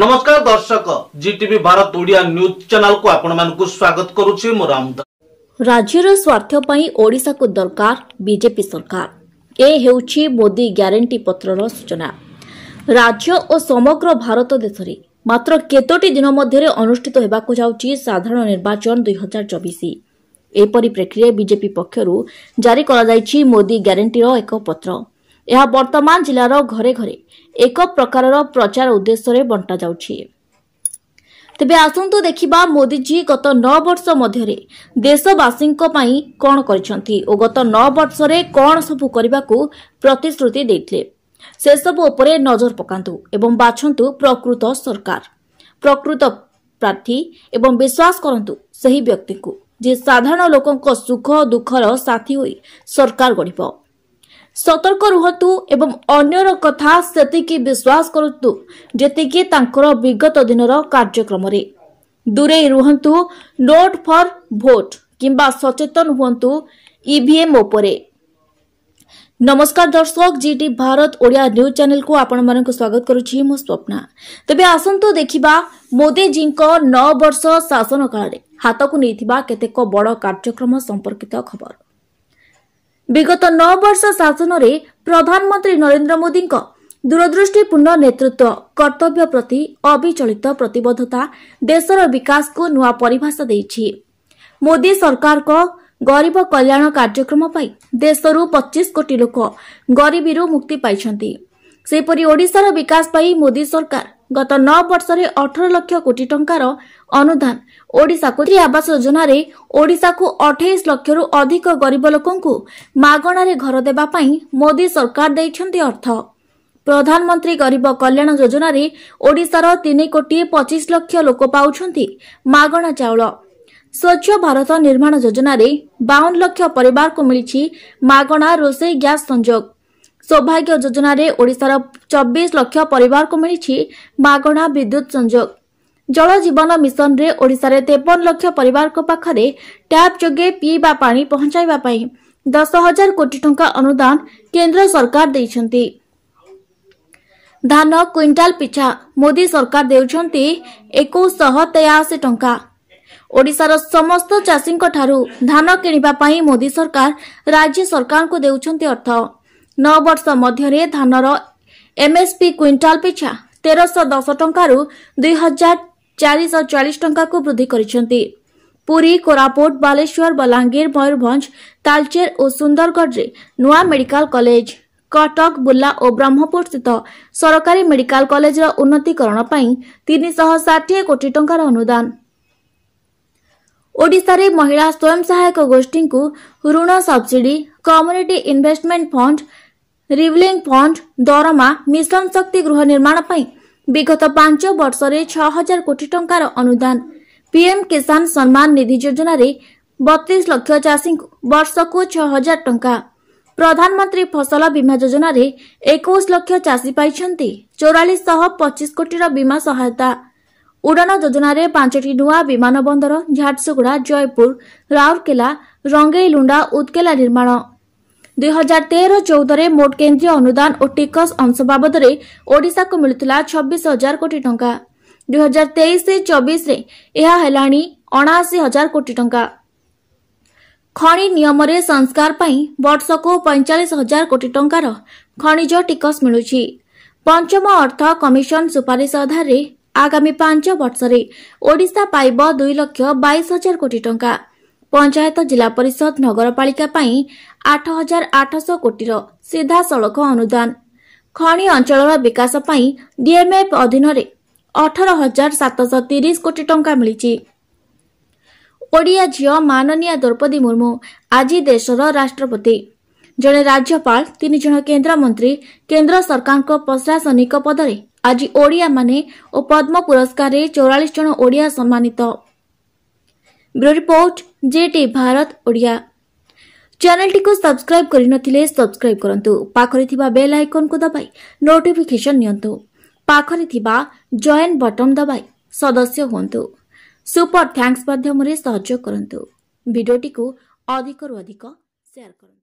নমস্কার দর্শক Zee TV Bharat Odia news ଚ୍ୟାନେଲକୁ ଆପଣମାନଙ୍କୁ ସ୍ୱାଗତ କରୁଛି ମୁଁ ରାମଦା ରାଜ୍ୟର ସ୍ୱାର୍ଥ ପାଇଁ ଓଡ଼ିଶାକୁ ଦରକାର ବିଜେପି ସରକାର ଏ ହେଉଛି ମୋଦି ଗ୍ୟାରେଣ୍ଟି ପତ୍ରର ସୂଚନା ରାଜ୍ୟ ଓ ସମଗ୍ର ଭାରତ ଦେଶରେ ମାତ୍ର କେତୋଟି ଦିନ ମଧ୍ୟରେ ଅନୁଷ୍ଠିତ ହେବାକୁ ଯାଉଛି ସାଧାରଣ ନିର୍ବାଚନ ଦୁଇହଜାର ଚବିଶ ଏହି ପରିପ୍ରେକ୍ଷୀରେ ବିଜେପି ପକ୍ଷରୁ ଜାରି କରାଯାଇଛି ମୋଦି ଗ୍ୟାରେଣ୍ଟିର ଏକ ପତ୍ର ଏହା ବର୍ତ୍ତମାନ ଜିଲ୍ଲାର ଘରେ ଘରେ ଏକ ପ୍ରକାରର ପ୍ରଚାର ଉଦ୍ଦେଶ୍ୟରେ ବଣ୍ଟାଯାଉଛି ତେବେ ଆସନ୍ତୁ ଦେଖିବା ମୋଦିଜୀ ଗତ ନଅ ବର୍ଷ ମଧ୍ୟରେ ଦେଶବାସୀଙ୍କ ପାଇଁ କ'ଣ କରିଛନ୍ତି ଓ ଗତ ନଅ ବର୍ଷରେ କ'ଣ ସବୁ କରିବାକୁ ପ୍ରତିଶ୍ରୁତି ଦେଇଥିଲେ ସେସବୁ ଉପରେ ନଜର ପକାନ୍ତୁ ଏବଂ ବାଛନ୍ତୁ ପ୍ରକୃତ ସରକାର ପ୍ରକୃତ ପ୍ରାର୍ଥୀ ଏବଂ ବିଶ୍ୱାସ କରନ୍ତୁ ସେହି ବ୍ୟକ୍ତିଙ୍କୁ ଯିଏ ସାଧାରଣ ଲୋକଙ୍କ ସୁଖ ଦୁଃଖର ସାଥୀ ହୋଇ ସରକାର ଗଢ଼ିବ ସତର୍କ ରୁହନ୍ତୁ ଏବଂ ଅନ୍ୟର କଥା ସେତିକି ବିଶ୍ୱାସ କରନ୍ତୁ ଯେତିକି ତାଙ୍କର ବିଗତ ଦିନର କାର୍ଯ୍ୟକ୍ରମରେ ଦୂରେଇ ରୁହନ୍ତୁ ନୋଟ୍ ଫର୍ ଭୋଟ୍ କିମ୍ବା ସଚେତନ ହୁଅନ୍ତୁ ଇଭିଏମ୍ e ଉପରେ ନମସ୍କାର ଦର୍ଶକ ଜିଟି ଭାରତ ଓଡ଼ିଆ ନ୍ୟୁଜ୍ ଚ୍ୟାନେଲକୁ ଆପଣମାନଙ୍କୁ ସ୍ୱାଗତ କରୁଛି ମୁଁ ସ୍ୱପ୍ନା ତେବେ ଆସନ୍ତୁ ଦେଖିବା ମୋଦିଜୀଙ୍କ ନଅ ବର୍ଷ ଶାସନ କାଳରେ ହାତକୁ ନେଇଥିବା କେତେକ ବଡ଼ କାର୍ଯ୍ୟକ୍ରମ ସମ୍ପର୍କିତ ଖବର ବିଗତ ନଅ ବର୍ଷ ଶାସନରେ ପ୍ରଧାନମନ୍ତ୍ରୀ ନରେନ୍ଦ୍ର ମୋଦିଙ୍କ ଦୂରଦୃଷ୍ଟିପୂର୍ଣ୍ଣ ନେତୃତ୍ୱ କର୍ତ୍ତବ୍ୟ ପ୍ରତି ଅବିଚଳିତ ପ୍ରତିବଦ୍ଧତା ଦେଶର ବିକାଶକୁ ନୂଆ ପରିଭାଷା ଦେଇଛି ମୋଦି ସରକାରଙ୍କ ଗରିବ କଲ୍ୟାଣ କାର୍ଯ୍ୟକ୍ରମ ପାଇଁ ଦେଶରୁ ପଚିଶ କୋଟି ଲୋକ ଗରିବୀରୁ ମୁକ୍ତି ପାଇଛନ୍ତି ସେହିପରି ଓଡ଼ିଶାର ବିକାଶ ପାଇଁ ମୋଦି ସରକାର ଗତ ନଅ ବର୍ଷରେ ଅଠର ଲକ୍ଷ କୋଟି ଟଙ୍କାର ଅନୁଦାନ ଓଡ଼ିଶା ଓଡ଼ିଶାକୁ ଆବାସ ଯୋଜନାରେ ଓଡ଼ିଶାକୁ ଅଠେଇଶ ଲକ୍ଷରୁ ଅଧିକ ଗରିବ ଲୋକଙ୍କୁ ମାଗଣାରେ ଘର ଦେବା ପାଇଁ ମୋଦି ସରକାର ଦେଇଛନ୍ତି ଅର୍ଥ ପ୍ରଧାନମନ୍ତ୍ରୀ ଗରିବ କଲ୍ୟାଣ ଯୋଜନାରେ ଓଡ଼ିଶାର ତିନି କୋଟି ପଚିଶ ଲକ୍ଷ ଲୋକ ପାଉଛନ୍ତି ମାଗଣା ଚାଉଳ ସ୍ୱଚ୍ଛ ଭାରତ ନିର୍ମାଣ ଯୋଜନାରେ ବାଉନ ଲକ୍ଷ ପରିବାରକୁ ମିଳିଛି ମାଗଣା ରୋଷେଇ ଗ୍ୟାସ୍ ସଂଯୋଗ ସୌଭାଗ୍ୟ ଯୋଜନାରେ ଓଡ଼ିଶାର ଚବିଶ ଲକ୍ଷ ପରିବାରକୁ ମିଳିଛି ମାଗଣା ବିଦ୍ୟୁତ୍ ସଂଯୋଗ ଜଳ ଜୀବନ ମିଶନରେ ଓଡ଼ିଶାରେ ତେପନ ଲକ୍ଷ ପରିବାରଙ୍କ ପାଖରେ ଟ୍ୟାପ୍ ଯୋଗେ ପିଇବା ପାଣି ପହଞ୍ଚାଇବା ପାଇଁ ଦଶ ହଜାର କୋଟି ଟଙ୍କା ଅନୁଦାନ କେନ୍ଦ୍ର ସରକାର ଦେଇଛନ୍ତି ଧାନ କ୍ୱିଣ୍ଟାଲ ପିଛା ମୋଦି ସରକାର ଦେଉଛନ୍ତି ଏକୋଇଶହ ତେୟାଅଶୀ ଟଙ୍କା ଓଡ଼ିଶାର ସମସ୍ତ ଚାଷୀଙ୍କଠାରୁ ଧାନ କିଣିବା ପାଇଁ ମୋଦି ସରକାର ରାଜ୍ୟ ସରକାରଙ୍କୁ ଦେଉଛନ୍ତି ଅର୍ଥ नवर्ष मध्य धानि क्ल पिछा ते दस टु दुई हजार चारि चालिस टाको वृद्धि पुरी कपुट बालेश्वर बलाङ्गीर मयरभञ्ज तालचेन्दरगढे नेडिकल कलेज कटक बुल्ला औ ब्रह्मपुरस्थित सरकारी मेडिकल कलेज र उन्नतिकरण तिनशा किदान ओडा महिला स्वयं सहायक ऋण सब्सिडी कम्युनिट इनभेस्मेन्ट फण्ड रिलीङ फ्ड दरमा मिशन शक्ति गृह निर्माण पाइ विगत पाँच वर्ष हजार कि अनुदान पीएम किसान सम्मान निधि योजना रे जो बति चासी वर्षको छ हजार टंका प्रधानमंत्री फसल बीमा बिमा जोजन एक लक्षी पास पच्चिस कटिर बीमा सहायता उडान जोजन पाँच नुआ विमान बन्दर झारसुगुडा जयपुर राउरकेला रङ्गै लुडा उत्केला निर्माण ଦୁଇହଜାର ତେର ଚଉଦରେ ମୋଟ କେନ୍ଦ୍ରୀୟ ଅନୁଦାନ ଓ ଟିକସ ଅଂଶ ବାବଦରେ ଓଡ଼ିଶାକୁ ମିଳୁଥିଲା ଛବିଶ ହଜାର କୋଟି ଟଙ୍କା ଦୁଇହଜାର ତେଇଶ ଚବିଶରେ ଏହା ହେଲାଣି ଅଣାଅଶୀ ହଜାର କୋଟି ଟଙ୍କା ଖଣି ନିୟମରେ ସଂସ୍କାର ପାଇଁ ବର୍ଷକୁ ପଇଁଚାଳିଶ ହଜାର କୋଟି ଟଙ୍କାର ଖଣିଜ ଟିକସ ମିଳୁଛି ପଞ୍ଚମ ଅର୍ଥ କମିଶନ ସୁପାରିଶ ଆଧାରରେ ଆଗାମୀ ପାଞ୍ଚ ବର୍ଷରେ ଓଡ଼ିଶା ପାଇବ ଦୁଇ ଲକ୍ଷ ବାଇଶ ହଜାର କୋଟି ଟଙ୍କା ପଞ୍ଚାୟତ ଜିଲ୍ଲା ପରିଷଦ ନଗରପାଳିକା ପାଇଁ ଆଠ ହଜାର ଆଠଶହ କୋଟିର ସିଧାସଳଖ ଅନୁଦାନ ଖଣି ଅଞ୍ଚଳର ବିକାଶ ପାଇଁ ଡିଏମ୍ଏଫ୍ ଅଧୀନରେ ଅଠର ହଜାର ସାତଶହ ତିରିଶ କୋଟି ଟଙ୍କା ମିଳିଛି ଓଡ଼ିଆ ଝିଅ ମାନନୀୟା ଦ୍ରୌପଦୀ ମୁର୍ମୁ ଆଜି ଦେଶର ରାଷ୍ଟ୍ରପତି ଜଣେ ରାଜ୍ୟପାଳ ତିନି ଜଣ କେନ୍ଦ୍ରମନ୍ତ୍ରୀ କେନ୍ଦ୍ର ସରକାରଙ୍କ ପ୍ରଶାସନିକ ପଦରେ ଆଜି ଓଡ଼ିଆମାନେ ଓ ପଦ୍ମ ପୁରସ୍କାରରେ ଚୌରାଳିଶ ଜଣ ଓଡ଼ିଆ ସମ୍ମାନିତ ବ୍ୟୁରୋ ରିପୋର୍ଟ ଜେଟି ଭାରତ ଓଡ଼ିଆ ଚ୍ୟାନେଲଟିକୁ ସବସ୍କ୍ରାଇବ୍ କରିନଥିଲେ ସବସ୍କ୍ରାଇବ୍ କରନ୍ତୁ ପାଖରେ ଥିବା ବେଲ୍ ଆଇକନ୍କୁ ଦବାଇ ନୋଟିଫିକେସନ୍ ନିଅନ୍ତୁ ପାଖରେ ଥିବା ଜଏନ୍ ବଟନ୍ ଦବାଇ ସଦସ୍ୟ ହୁଅନ୍ତୁ ସୁପର ଥ୍ୟାଙ୍କସ୍ ମାଧ୍ୟମରେ ସହଯୋଗ କରନ୍ତୁ ଭିଡ଼ିଓଟିକୁ ଅଧିକରୁ ଅଧିକ ସେୟାର କରନ୍ତୁ